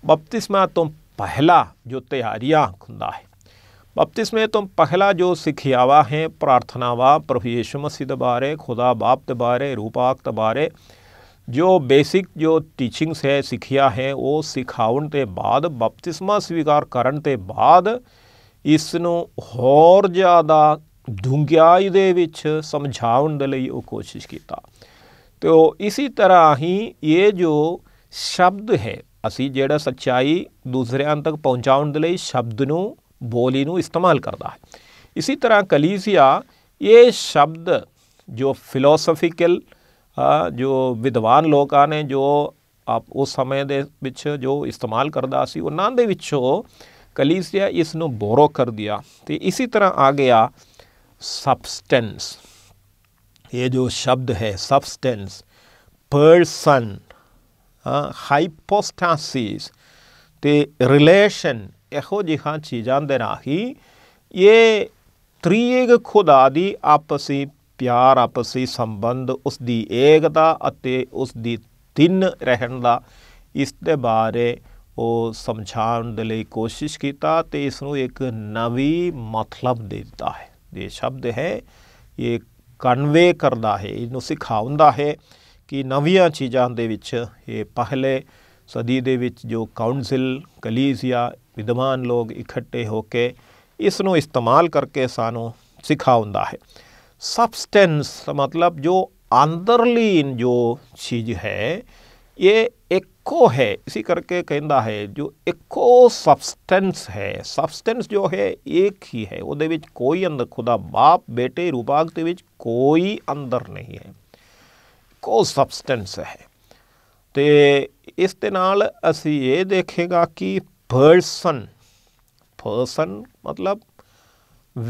ਬਪਤਿਸਮਾ ਤੋਂ ਪਹਿਲਾ ਜੋ ਤਿਆਰੀਆਂ ਹੁੰਦਾ ਹੈ ਬਪਤਿਸਮੇ ਤੋਂ ਪਹਿਲਾ ਜੋ सिखियावा ਹੈ ਪ੍ਰਾਰਥਨਾਵਾ प्रभु यीशु मसीह बारे खुदा बाप के बारे रूपाक के बारे जो बेसिक जो ਟੀਚਿੰਗਸ ਹੈ ਸਿੱਖਿਆ ਹੈ ਉਹ ਸਿਖਾਉਣ ਤੇ ਬਾਅਦ ਬਪਤਿਸਮਾ ਸਵੀਕਾਰ ਕਰਨ ਤੇ ਬਾਅਦ ਇਸ ਨੂੰ ਹੋਰ ਜ਼ਿਆਦਾ ਡੂੰਘਾਈ ਦੇ ਵਿੱਚ ਸਮਝਾਉਣ ਦੇ ਲਈ ਉਹ ਕੋਸ਼ਿਸ਼ ਕੀਤਾ ਤੇ ਇਸੇ ਤਰ੍ਹਾਂ ਹੀ ਇਹ ਜੋ ਸ਼ਬਦ ਹੈ ਅਸੀਂ ਜਿਹੜਾ ਸੱਚਾਈ ਦੂਸਰਿਆਂ ਤੱਕ ਪਹੁੰਚਾਉਣ ਦੇ ਲਈ ਸ਼ਬਦ ਨੂੰ ਬੋਲੀ ਨੂੰ ਇਸਤੇਮਾਲ ਕਰਦਾ ਹੈ ਇਸੇ ਤਰ੍ਹਾਂ ਕਲੀਸੀਆ ਇਹ ਸ਼ਬਦ ਜੋ ਫਿਲਾਸਫੀਕਲ ਜੋ ਵਿਦਵਾਨ ਲੋਕਾਂ ਨੇ ਜੋ ਆਪ ਉਸ ਸਮੇਂ ਦੇ ਵਿੱਚ ਜੋ ਇਸਤੇਮਾਲ ਕਰਦਾ ਸੀ ਉਹਨਾਂ ਦੇ ਵਿੱਚੋਂ ਕਲੀਸੀਆ ਇਸ ਨੂੰ ਬੋਰੋ ਕਰ ਦਿਆ ਤੇ ਇਸੇ ਤਰ੍ਹਾਂ ਆ ਗਿਆ ਸਬਸਟੈਂਸ ਇਹ ਜੋ ਸ਼ਬਦ ਹੈ ਸਬਸਟੈਂਸ ਪਰਸਨ ਹਾਈਪੋਸਟਾਸਿਸ ਤੇ ਰਿਲੇਸ਼ਨ ਇਹੋ ਜਿਹਾਂ ਚੀਜ਼ਾਂ ਦੇ ਰਾਹੀ ਇਹ ਤ੍ਰਿਏਕ ਖੁਦਾ ਦੀ ਆਪਸੀ ਪਿਆਰ ਆਪਸੀ ਸੰਬੰਧ ਉਸ ਦੀ ਏਕਤਾ ਅਤੇ ਉਸ ਦੀ ਤਿੰਨ ਰਹਿਣ ਦਾ ਇਸ ਦੇ ਬਾਰੇ ਉਹ ਸਮਝਾਉਣ ਦੇ ਲਈ ਕੋਸ਼ਿਸ਼ ਕੀਤਾ ਤੇ ਇਸ ਨੂੰ ਇੱਕ ਨਵੀਂ ਮਤਲਬ ਦੇ ਦਿੱਤਾ ਹੈ ਇਹ ਸ਼ਬਦ ਹੈ ਇਹ ਕਨਵੇ ਕਰਦਾ ਹੈ ਇਹਨੂੰ ਸਿਖਾਉਂਦਾ ਹੈ ਕਿ ਨਵੀਆਂ ਚੀਜ਼ਾਂ ਦੇ ਵਿੱਚ ਇਹ ਪਹਿਲੇ ਸਦੀ ਦੇ ਵਿੱਚ ਜੋ ਕਾਉਂਸਲ ਕਲੀਸਿਆ ਵਿਦਵਾਨ ਲੋਕ ਇਕੱਠੇ ਹੋ ਕੇ ਇਸ ਨੂੰ ਇਸਤੇਮਾਲ ਕਰਕੇ ਸਾਨੂੰ ਸਿਖਾਉਂਦਾ ਹੈ ਸਬਸਟੈਂਸ ਮਤਲਬ ਜੋ ਅੰਦਰਲੀ ਜੋ ਚੀਜ਼ ਹੈ ਇਹ ਇੱਕੋ ਹੈ ਇਸੇ ਕਰਕੇ ਕਹਿੰਦਾ ਹੈ ਜੋ ਇੱਕੋ ਸਬਸਟੈਂਸ ਹੈ ਸਬਸਟੈਂਸ ਜੋ ਹੈ ਇੱਕ ਹੀ ਹੈ ਉਹਦੇ ਵਿੱਚ ਕੋਈ ਅੰਦਰ ਖੁਦਾ ਬਾਪ ਬੇਟੇ ਰੂਪਾਂਕ ਦੇ ਵਿੱਚ ਕੋਈ ਅੰਦਰ ਨਹੀਂ ਹੈ ਕੋ ਸਬਸਟੈਂਸ ਹੈ ਤੇ ਇਸ ਦੇ ਨਾਲ ਅਸੀਂ ਇਹ ਦੇਖੇਗਾ ਕਿ पर्सन पर्सन मतलब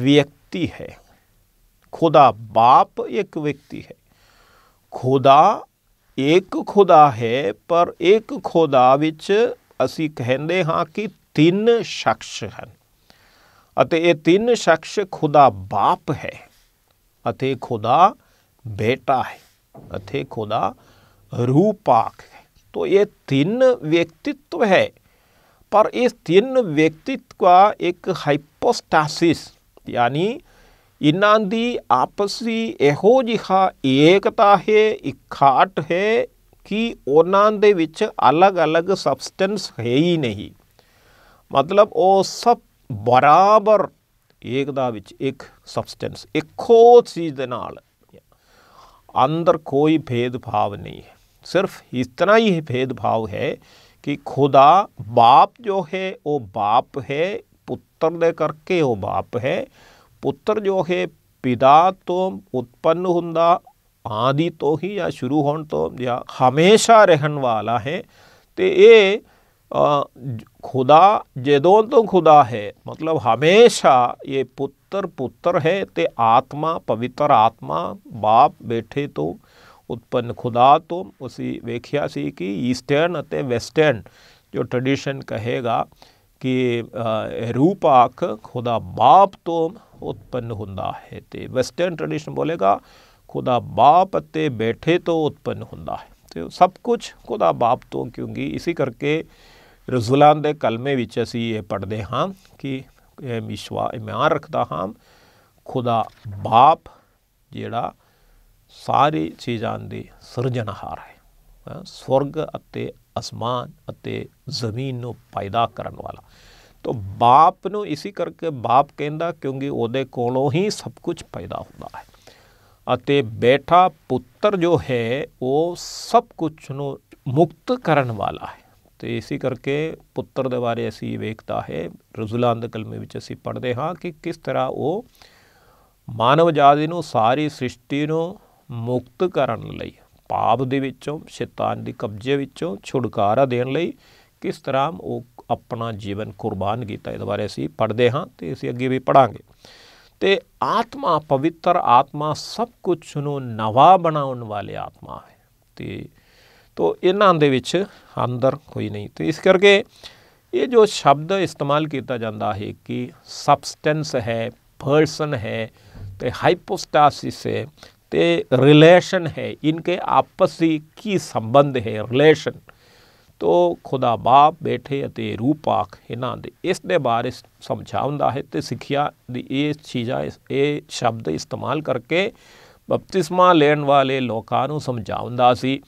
व्यक्ति है खुदा बाप एक व्यक्ति है ਖੁਦਾ ਇੱਕ ਖੁਦਾ ਹੈ ਪਰ ਇੱਕ ਖੁਦਾ ਵਿੱਚ ਅਸੀਂ ਕਹਿੰਦੇ ਹਾਂ ਕਿ ਤਿੰਨ ਸ਼ਖਸ ਹਨ ਅਤੇ ਇਹ ਤਿੰਨ ਸ਼ਖਸ ਖੁਦਾ ਬਾਪ ਹੈ ਅਤੇ ਖੁਦਾ ਬੇਟਾ ਹੈ ਅਤੇ ਖੁਦਾ ਰੂਹ ਪਾਕ ਹੈ ਤੋ ਇਹ ਤਿੰਨ ਵਿਅਕਤੀਤਵ ਹੈ ਪਰ ਇਸ ਤਿੰਨ ਵਿਅਕਤੀਤਵਾ ਇੱਕ ਹਾਈਪੋਸਟਾਸਿਸ ਯਾਨੀ ਇਨਾਂ ਦੀ ਆਪਸੀ ਇਹੋ ਜਿਹਾ ਏਕਤਾ ਹੈ ਇਕਾਟ ਹੈ ਕਿ ਉਹਨਾਂ ਦੇ ਵਿੱਚ ਅਲੱਗ-ਅਲੱਗ ਸਬਸਟੈਂਸ ਹੈ ਹੀ ਨਹੀਂ ਮਤਲਬ ਉਹ ਸਭ ਬਰਾਬਰ ਏਕਤਾ ਵਿੱਚ ਇੱਕ ਸਬਸਟੈਂਸ ਇੱਕੋ ਚੀਜ਼ ਦੇ ਨਾਲ ਅੰਦਰ ਕੋਈ ਭੇਦਭਾਵ ਨਹੀਂ ਹੈ ਸਿਰਫ ਇਸ ਤਰ੍ਹਾਂ ਹੀ ਭੇਦਭਾਵ ਹੈ कि खुदा बाप जो है वो बाप है पुत्र ने करके वो बाप है पुत्र जो है पिता तो उत्पन्न हुंदा आदि तो ही या शुरू होने तो या हमेशा रहन वाला है तो ये खुदा जदों तो खुदा है मतलब हमेशा ये पुत्र पुत्र है ते आत्मा पवित्र आत्मा बाप बैठे तो ਉਤਪੰਨ ਖੁਦਾ ਤੋਂ ਅਸੀਂ ਵੇਖਿਆ ਸੀ ਕਿ ਈਸਟਰਨ ਅਤੇ ਵੈਸਟਰਨ ਜੋ ਟ੍ਰੈਡੀਸ਼ਨ ਕਹੇਗਾ ਕਿ ਰੂਪਾਕ ਖੁਦਾ ਬਾਪ ਤੋਂ ਉਤਪੰਨ ਹੁੰਦਾ ਹੈ ਤੇ ਵੈਸਟਰਨ ਟ੍ਰੈਡੀਸ਼ਨ ਬੋਲੇਗਾ ਖੁਦਾ ਬਾਪ ਅਤੇ ਬੈਠੇ ਤੋਂ ਉਤਪੰਨ ਹੁੰਦਾ ਹੈ ਤੇ ਸਭ ਕੁਝ ਖੁਦਾ ਬਾਪ ਤੋਂ ਕਿਉਂਕਿ ਇਸੇ ਕਰਕੇ ਰਜ਼ੁਲਾਨ ਦੇ ਕਲਮੇ ਵਿੱਚ ਅਸੀਂ ਇਹ ਪੜ੍ਹਦੇ ਹਾਂ ਕਿ ਇਹ ਮਿਸ਼ਵਾ ਇਮਾਨ ਰੱਖਦਾ ਹਾਂ ਖੁਦਾ ਬਾਪ ਜਿਹੜਾ ਸਾਰੀ ਚੀਜ਼ਾਂ ਦੀ ਸਿਰਜਣਹਾਰ ਹੈ ਸਵਰਗ ਅਤੇ ਅਸਮਾਨ ਅਤੇ ਜ਼ਮੀਨ ਨੂੰ ਪੈਦਾ ਕਰਨ ਵਾਲਾ ਤੋਂ ਬਾਪ ਨੂੰ ਇਸੇ ਕਰਕੇ ਬਾਪ ਕਹਿੰਦਾ ਕਿਉਂਕਿ ਉਹਦੇ ਕੋਲੋਂ ਹੀ ਸਭ ਕੁਝ ਪੈਦਾ ਹੁੰਦਾ ਹੈ ਅਤੇ ਬੇਟਾ ਪੁੱਤਰ ਜੋ ਹੈ ਉਹ ਸਭ ਕੁਝ ਨੂੰ ਮੁਕਤ ਕਰਨ ਵਾਲਾ ਹੈ ਤੇ ਇਸੇ ਕਰਕੇ ਪੁੱਤਰ ਦੇ ਬਾਰੇ ਅਸੀਂ ਵੇਖਦਾ ਹੈ ਰਜ਼ੁਲਾਨ ਦੇ ਕਲਮੇ ਵਿੱਚ ਅਸੀਂ ਪੜ੍ਹਦੇ ਹਾਂ ਕਿ ਕਿਸ ਤਰ੍ਹਾਂ ਉਹ ਮਾਨਵ ਜਾਤੀ ਨੂੰ ਸਾਰੀ ਸ੍ਰਿਸ਼ਟੀ ਨੂੰ ਮੁਕਤ ਕਰਨ ਲਈ ਪਾਪ ਦੇ ਵਿੱਚੋਂ ਸ਼ੈਤਾਨ ਦੇ ਕਬਜ਼ੇ ਵਿੱਚੋਂ ਛੁਡਕਾਰਾ ਦੇਣ ਲਈ ਕਿਸ ਤਰ੍ਹਾਂ ਉਹ ਆਪਣਾ ਜੀਵਨ ਕੁਰਬਾਨ ਕੀਤਾ ਇਹਦੇ ਬਾਰੇ ਅਸੀਂ ਪੜ੍ਹਦੇ ਹਾਂ ਤੇ ਅਸੀਂ ਅੱਗੇ ਵੀ ਪੜਾਂਗੇ ਤੇ ਆਤਮਾ ਪਵਿੱਤਰ ਆਤਮਾ ਸਭ ਕੁਝ ਨੂੰ ਨਵਾ ਬਣਾਉਣ ਵਾਲੇ ਆਤਮਾ ਹੈ ਤੇ ਤੋਂ ਇਹਨਾਂ ਦੇ ਵਿੱਚ ਅੰਦਰ ਕੋਈ ਨਹੀਂ ਤੇ ਇਸ ਕਰਕੇ ਇਹ ਜੋ ਸ਼ਬਦ ਇਸਤੇਮਾਲ ਕੀਤਾ ਜਾਂਦਾ ਹੈ ਕਿ ਸਬਸਟੈਂਸ ਹੈ ਪਰਸਨ ਹੈ ਤੇ ਹਾਈਪੋਸਟਾਸਿਸ ਹੈ ਤੇ ਰਿਲੇਸ਼ਨ ਹੈ इनके ਆਪਸੀ ਕੀ ਸੰਬੰਧ ਹੈ ਰਿਲੇਸ਼ਨ ਤੋ ਖੁਦਾ ਬਾਪ ਬੈਠੇ ਅਤੇ ਰੂਪਾਕ ਇਹਨਾਂ ਦੇ ਇਸ ਦੇ ਬਾਰੇ ਸਮਝਾਉਂਦਾ ਹੈ ਤੇ ਸਿੱਖਿਆ ਦੀ ਇਹ ਚੀਜ਼ਾਂ ਇਹ ਸ਼ਬਦ ਇਸਤੇਮਾਲ ਕਰਕੇ ਬਪਤਿਸਮਾ ਲੈਣ ਵਾਲੇ ਲੋਕਾਂ ਨੂੰ ਸਮਝਾਉਂਦਾ ਸੀ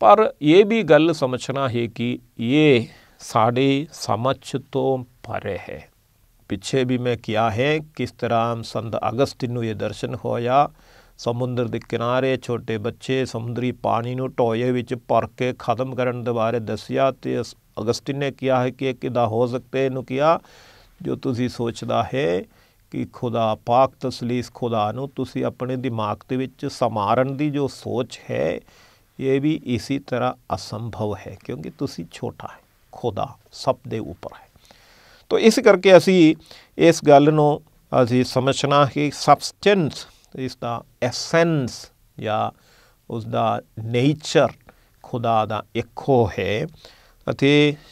ਪਰ ਇਹ ਵੀ ਗੱਲ ਸਮਝਣਾ ਹੈ ਕਿ ਇਹ ਸਾਡੇ ਸਮਝ ਤੋਂ ਪਰੇ ਹੈ ਪਿੱਛੇ ਵੀ ਮੈਂ ਕਿਹਾ ਹੈ ਕਿਸ ਤਰ੍ਹਾਂ ਸੰਤ ਅਗਸਤਿਨ ਨੂੰ ਇਹ ਦਰਸ਼ਨ ਹੋਇਆ ਸਮੁੰਦਰ ਦੇ ਕਿਨਾਰੇ ਛੋਟੇ ਬੱਚੇ ਸਮੁੰਦਰੀ ਪਾਣੀ ਨੂੰ ਟੋਏ ਵਿੱਚ ਭਰ ਕੇ ਖਤਮ ਕਰਨ ਦੇ ਬਾਰੇ ਦੱਸਿਆ ਤੇ ਅਗਸਟਿਨ ਨੇ ਕਿਹਾ ਹੈ ਕਿ ਕਿਦਾ ਹੋ ਸਕਤੇ ਨੂੰ ਕਿਹਾ ਜੋ ਤੁਸੀਂ ਸੋਚਦਾ ਹੈ ਕਿ ਖੁਦਾ ਪਾਕ ਤਸਲੀਸ ਖੁਦਾ ਨੂੰ ਤੁਸੀਂ ਆਪਣੇ ਦਿਮਾਗ ਦੇ ਵਿੱਚ ਸਮਾਰਨ ਦੀ ਜੋ ਸੋਚ ਹੈ ਇਹ ਵੀ ਇਸੇ ਤਰ੍ਹਾਂ ਅਸੰਭਵ ਹੈ ਕਿਉਂਕਿ ਤੁਸੀਂ ਛੋਟਾ ਹੈ ਖੁਦਾ ਸਭ ਦੇ ਉੱਪਰ ਹੈ ਤੋ ਇਸ ਕਰਕੇ ਅਸੀਂ ਇਸ ਗੱਲ ਨੂੰ ਅਸੀਂ ਸਮਝਣਾ ਕਿ ਸਬਸਟੈਂਸ ਇਸ ਦਾ ਐਸੈਂਸ ਜਾਂ ਉਸ ਦਾ ਨੇਚਰ ਖੁਦਾ ਦਾ ਇੱਕੋ ਹੈ ਅਤੇ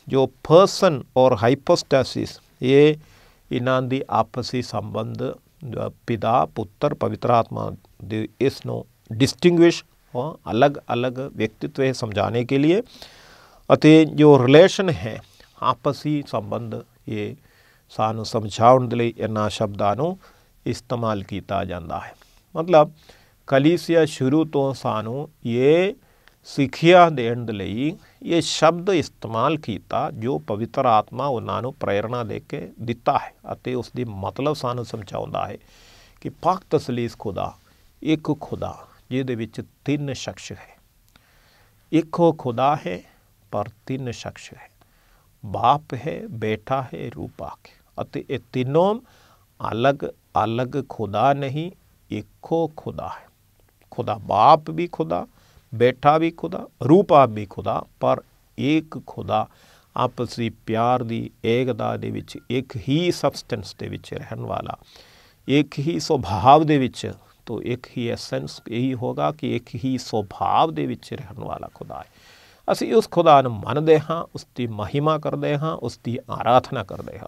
ਜੋ ਪਰਸਨ ਔਰ ਹਾਈਪੋਸਟੈਸਿਸ ਇਹ ਇਹਨਾਂ ਦੀ ਆਪਸੀ ਸੰਬੰਧ ਪਿਤਾ ਪੁੱਤਰ ਪਵਿੱਤਰ ਆਤਮਾ ਦੇ ਇਸ ਨੂੰ ਡਿਸਟਿੰਗੁਇਸ ਹੋ ਅਲੱਗ ਅਲੱਗ है ਸਮਝਾਣੇ ਕੇ लिए ਅਤੇ ਜੋ ਰਿਲੇਸ਼ਨ ਹੈ ਆਪਸੀ ਸੰਬੰਧ ਇਹ ਸਾਨੂੰ ਸਮਝਾਉਣ ਦੇ ਲਈ ਇਹਨਾਂ ਸ਼ਬਦਾਂ ਨੂੰ ਇਸਤੇਮਾਲ ਕੀਤਾ ਜਾਂਦਾ ਹੈ ਮਤਲਬ ਕਲੀਸਿਆ ਸ਼ੁਰੂ ਤੋਂ ਸਾਨੂੰ ਇਹ ਸਿੱਖਿਆ ਦੇਣ ਦੇ ਲਈ ਇਹ ਸ਼ਬਦ ਇਸਤੇਮਾਲ ਕੀਤਾ ਜੋ ਪਵਿੱਤਰ ਆਤਮਾ ਉਹਨਾਂ ਨੂੰ ਪ੍ਰੇਰਣਾ ਦੇ ਕੇ ਦਿੱਤਾ ਹੈ ਅਤੇ ਉਸ ਦੀ ਮਤਲਬ ਸਾਨੂੰ ਸਮਝਾਉਂਦਾ ਹੈ ਕਿ ਪਾਕ ਤਸਲੀਸ ਖੁਦਾ ਇੱਕ ਖੁਦਾ ਜਿਹਦੇ ਵਿੱਚ ਤਿੰਨ ਸ਼ਖਸ ਹੈ ਇੱਕੋ ਖੁਦਾ ਹੈ ਪਰ ਤਿੰਨ ਸ਼ਖਸ ਹੈ ਬਾਪ ਹੈ ਬੇਟਾ ਹੈ ਰੂਪਾਕ ਅਤੇ ਇਹ ਤਿੰਨੋਂ ਅਲੱਗ ਅਲੱਗ ਖੁਦਾ ਨਹੀਂ ਇੱਕੋ ਖੁਦਾ ਹੈ ਖੁਦਾ ਬਾਪ ਵੀ ਖੁਦਾ ਬੇਟਾ ਵੀ ਖੁਦਾ ਰੂਪ ਆਪ ਵੀ ਖੁਦਾ ਪਰ ਇੱਕ ਖੁਦਾ ਆਪਸੀ ਪਿਆਰ ਦੀ ਏਕਤਾ ਦੇ ਵਿੱਚ ਇੱਕ ਹੀ ਸਬਸਟੈਂਸ ਦੇ ਵਿੱਚ ਰਹਿਣ ਵਾਲਾ ਇੱਕ ਹੀ ਸੁਭਾਵ ਦੇ ਵਿੱਚ ਤੋਂ ਇੱਕ ਹੀ ਐਸੈਂਸ ਇਹੀ ਹੋਗਾ ਕਿ ਇੱਕ ਹੀ ਸੁਭਾਵ ਦੇ ਵਿੱਚ ਰਹਿਣ ਵਾਲਾ ਖੁਦਾ ਹੈ ਅਸੀਂ ਉਸ ਖੁਦਾ ਨੂੰ ਮੰਨਦੇ ਹਾਂ ਉਸ ਦੀ ਮਹਿਮਾ ਕਰਦੇ ਹਾਂ ਉਸ ਦੀ ਆਰਾਧਨਾ ਕਰਦੇ ਹਾਂ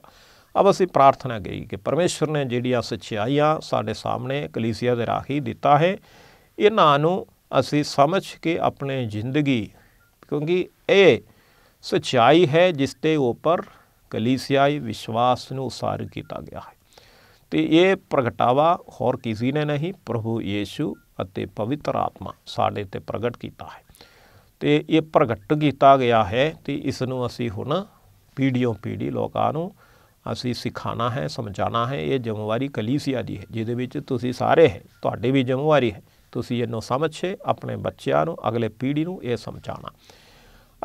ਅਬ ਅਸੀਂ ਪ੍ਰਾਰਥਨਾ ਕਰੀ ਕਿ ਪਰਮੇਸ਼ਰ ਨੇ ਜਿਹੜੀਆਂ ਸੱਚਾਈਆਂ ਸਾਡੇ ਸਾਹਮਣੇ ਕਲੀਸਿਆ ਦੇ ਰਾਹੀ ਦਿੱਤਾ ਹੈ ਇਹਨਾਂ ਨੂੰ ਅਸੀਂ ਸਮਝ ਕੇ ਆਪਣੇ ਜ਼ਿੰਦਗੀ ਕਿਉਂਕਿ ਇਹ ਸੱਚਾਈ ਹੈ ਜਿਸ ਤੇ ਉੱਪਰ ਕਲੀਸਿਆਈ ਵਿਸ਼ਵਾਸ ਨੂੰ ਉਸਾਰ ਕੀਤਾ ਗਿਆ ਹੈ ਤੇ ਇਹ ਪ੍ਰਗਟਾਵਾ ਹੋਰ ਕਿਸੇ ਨੇ ਨਹੀਂ ਪ੍ਰਭੂ ਯੀਸ਼ੂ ਅਤੇ ਪਵਿੱਤਰ ਆਤਮਾ ਸਾਡੇ ਤੇ ਪ੍ਰਗਟ ਕੀਤਾ ਹੈ ਤੇ ਇਹ ਪ੍ਰਗਟ ਕੀਤਾ ਗਿਆ ਹੈ ਤੇ ਇਸ ਨੂੰ ਅਸੀਂ ਹੁਣ ਪੀੜੀਓ ਪੀੜੀ ਲੋਕਾਂ ਨੂੰ ਅਸੀਂ ਸਿਖਾਣਾ ਹੈ ਸਮਝਾਣਾ ਹੈ ਇਹ ਜ਼ਿੰਮੇਵਾਰੀ ਕਲੀਸਿਆ ਦੀ ਹੈ ਜਿਹਦੇ ਵਿੱਚ ਤੁਸੀਂ ਸਾਰੇ ਹੈ ਤੁਹਾਡੀ ਵੀ ਜ਼ਿੰਮੇਵਾਰੀ ਹੈ ਤੁਸੀਂ ਇਹਨੂੰ ਸਮਝੇ ਆਪਣੇ ਬੱਚਿਆਂ ਨੂੰ ਅਗਲੇ ਪੀੜ੍ਹੀ ਨੂੰ ਇਹ ਸਮਝਾਣਾ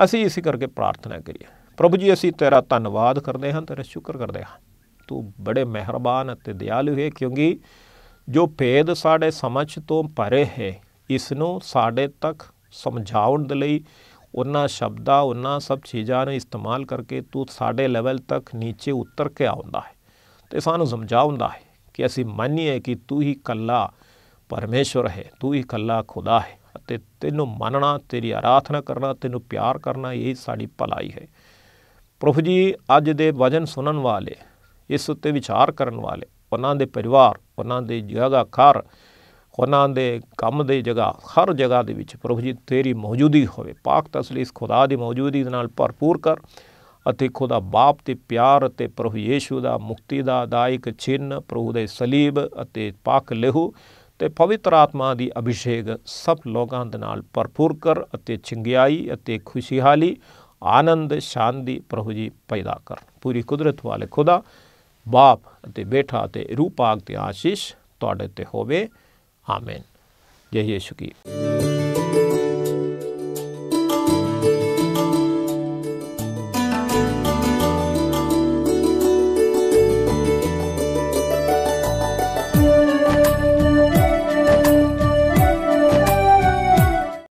ਅਸੀਂ ਇਸੇ ਕਰਕੇ ਪ੍ਰਾਰਥਨਾ ਕਰੀਏ ਪ੍ਰਭੂ ਜੀ ਅਸੀਂ ਤੇਰਾ ਧੰਨਵਾਦ ਕਰਦੇ ਹਾਂ ਤੇਰਾ ਸ਼ੁਕਰ ਕਰਦੇ ਹਾਂ ਤੂੰ ਬੜੇ ਮਿਹਰਬਾਨ ਅਤੇ ਦਿਆਲੂ ਹੈ ਕਿਉਂਕਿ ਜੋ ਭੇਦ ਸਾਡੇ ਸਮਝ ਤੋਂ ਪਰੇ ਹੈ ਇਸ ਨੂੰ ਸਾਡੇ ਤੱਕ ਸਮਝਾਉਣ ਦੇ ਲਈ ਉਹਨਾਂ ਸ਼ਬਦਾਂ ਉਹਨਾਂ ਸਭ ਚੀਜ਼ਾਂ ਨੂੰ ਇਸਤੇਮਾਲ ਕਰਕੇ ਤੂੰ ਸਾਡੇ ਲੈਵਲ ਤੱਕ ਨੀਚੇ ਉਤਰ ਕੇ ਆਉਂਦਾ ਹੈ ਤੇ ਸਾਨੂੰ ਸਮਝਾਉਂਦਾ ਹੈ ਕਿ ਅਸੀਂ ਮੰਨੀਏ ਕਿ ਤੂੰ ਹੀ ਕੱਲਾ ਪਰਮੇਸ਼ਵਰ ਹੈ ਤੂੰ ਹੀ ਕੱਲਾ ਖੁਦਾ ਹੈ ਅਤੇ ਤੈਨੂੰ ਮੰਨਣਾ ਤੇਰੀ ਆਰਾਧਨਾ ਕਰਨਾ ਤੈਨੂੰ ਪਿਆਰ ਕਰਨਾ ਇਹ ਸਾਡੀ ਭਲਾਈ ਹੈ ਪ੍ਰਭੂ ਜੀ ਅੱਜ ਦੇ ਵਜਨ ਸੁਣਨ ਵਾਲੇ ਇਸ ਉੱਤੇ ਵਿਚਾਰ ਕਰਨ ਵਾਲੇ ਉਹਨਾਂ ਦੇ ਪਰਿਵਾਰ ਉਹਨਾਂ ਦੇ ਜਗਾ ਘਰ ਉਹਨਾਂ ਦੇ ਕੰਮ ਦੇ ਜਗ੍ਹਾ ਹਰ ਜਗ੍ਹਾ ਦੇ ਵਿੱਚ ਪ੍ਰਭੂ ਜੀ ਤੇਰੀ ਮੌਜੂਦਗੀ ਹੋਵੇ ਪਾਕ ਤਸਲੀਸ ਖੁਦਾ ਦੀ ਮੌਜੂਦਗੀ ਦੇ ਨਾਲ ਭਰਪੂਰ ਕਰ ਅਤੇ ਖੁਦਾ ਬਾਪ ਤੇ ਪਿਆਰ ਅਤੇ ਪ੍ਰਭੂ ਯੀਸ਼ੂ ਦਾ ਮੁਕਤੀ ਦਾ ਦਾਇਕ ਚਿੰਨ ਪ੍ਰਭੂ ਦੇ ਸਲੀਬ ਅਤੇ ਪਾਕ ਲਹੂ ਤੇ ਪਵਿੱਤਰ ਆਤਮਾ ਦੀ ਅਭਿਸ਼ੇਕ ਸਭ ਲੋਕਾਂ ਦੇ ਨਾਲ ਭਰਪੂਰ ਕਰ ਅਤੇ ਚੰਗਿਆਈ ਅਤੇ ਖੁਸ਼ਹਾਲੀ ਆਨੰਦ ਸ਼ਾਂਤੀ ਪ੍ਰਭੂ ਜੀ ਪੈਦਾ ਕਰ ਪੂਰੀ ਕੁਦਰਤ ਵਾਲੇ ਖੁਦਾ ਬਾਪ ਅਤੇ ਬੇਟਾ ਤੇ ਰੂਪਾਗ ਤੇ ਆਸ਼ੀਸ਼ ਤੁਹਾਡੇ ਤੇ ਹੋਵੇ 아멘. 예, 예수기.